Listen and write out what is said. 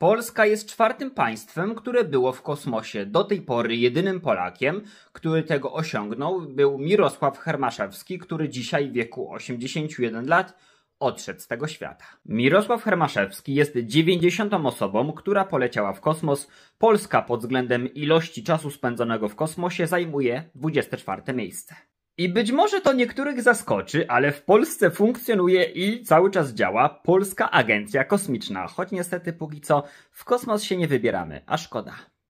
Polska jest czwartym państwem, które było w kosmosie. Do tej pory jedynym Polakiem, który tego osiągnął, był Mirosław Hermaszewski, który dzisiaj w wieku 81 lat odszedł z tego świata. Mirosław Hermaszewski jest 90 osobą, która poleciała w kosmos. Polska pod względem ilości czasu spędzonego w kosmosie zajmuje 24 miejsce. I być może to niektórych zaskoczy, ale w Polsce funkcjonuje i cały czas działa Polska Agencja Kosmiczna, choć niestety póki co w kosmos się nie wybieramy, a szkoda.